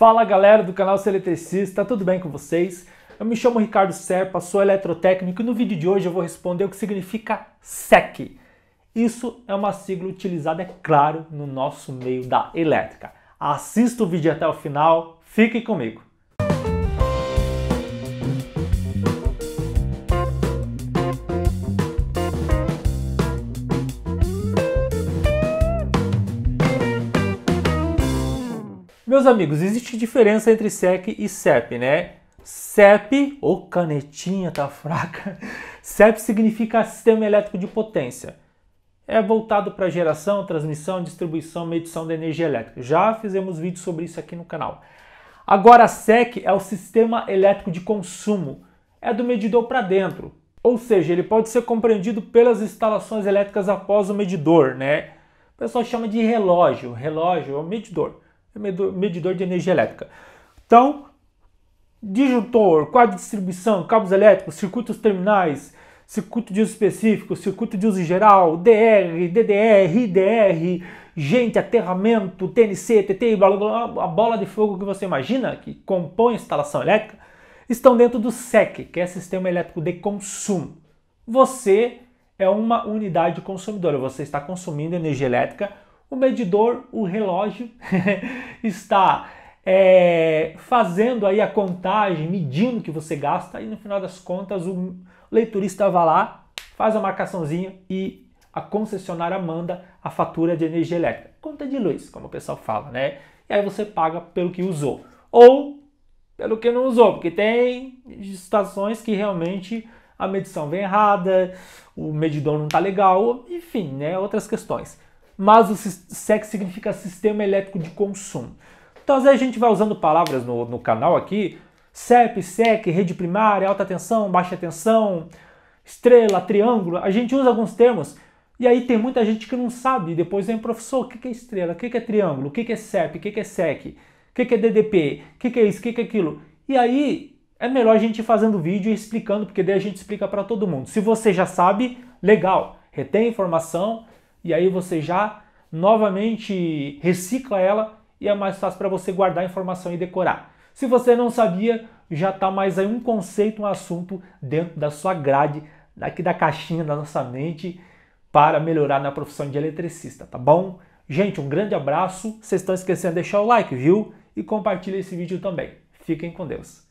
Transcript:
Fala galera do canal Seletricista, tá tudo bem com vocês? Eu me chamo Ricardo Serpa, sou eletrotécnico e no vídeo de hoje eu vou responder o que significa SEC. Isso é uma sigla utilizada, é claro, no nosso meio da elétrica. Assista o vídeo até o final, fique comigo. Meus amigos, existe diferença entre SEC e CEP, né? CEP, ou oh, canetinha tá fraca, CEP significa Sistema Elétrico de Potência. É voltado para geração, transmissão, distribuição, medição da energia elétrica. Já fizemos vídeos sobre isso aqui no canal. Agora SEC é o Sistema Elétrico de Consumo. É do medidor para dentro, ou seja, ele pode ser compreendido pelas instalações elétricas após o medidor, né? O pessoal chama de relógio, relógio é o medidor. É medidor de energia elétrica. Então, disjuntor, quadro de distribuição, cabos elétricos, circuitos terminais, circuito de uso específico, circuito de uso geral, DR, DDR, IDR, gente, aterramento, TNC, TT, a bola de fogo que você imagina, que compõe a instalação elétrica, estão dentro do SEC, que é Sistema Elétrico de Consumo. Você é uma unidade consumidora, você está consumindo energia elétrica o medidor, o relógio, está é, fazendo aí a contagem, medindo o que você gasta, e no final das contas o leiturista vai lá, faz a marcaçãozinha e a concessionária manda a fatura de energia elétrica. Conta de luz, como o pessoal fala, né? E aí você paga pelo que usou. Ou pelo que não usou, porque tem estações que realmente a medição vem errada, o medidor não está legal, enfim, né? Outras questões mas o SEC significa Sistema Elétrico de Consumo. Então, às vezes a gente vai usando palavras no, no canal aqui, CEP, SEC, rede primária, alta tensão, baixa tensão, estrela, triângulo, a gente usa alguns termos e aí tem muita gente que não sabe. Depois vem, professor, o que é estrela? O que é triângulo? O que é CEP? O que é SEC? O que é DDP? O que é isso? O que é aquilo? E aí é melhor a gente ir fazendo vídeo e explicando, porque daí a gente explica para todo mundo. Se você já sabe, legal, retém a informação, e aí você já novamente recicla ela e é mais fácil para você guardar a informação e decorar. Se você não sabia, já está mais aí um conceito, um assunto dentro da sua grade, daqui da caixinha da nossa mente, para melhorar na profissão de eletricista, tá bom? Gente, um grande abraço. Vocês estão esquecendo de deixar o like, viu? E compartilha esse vídeo também. Fiquem com Deus.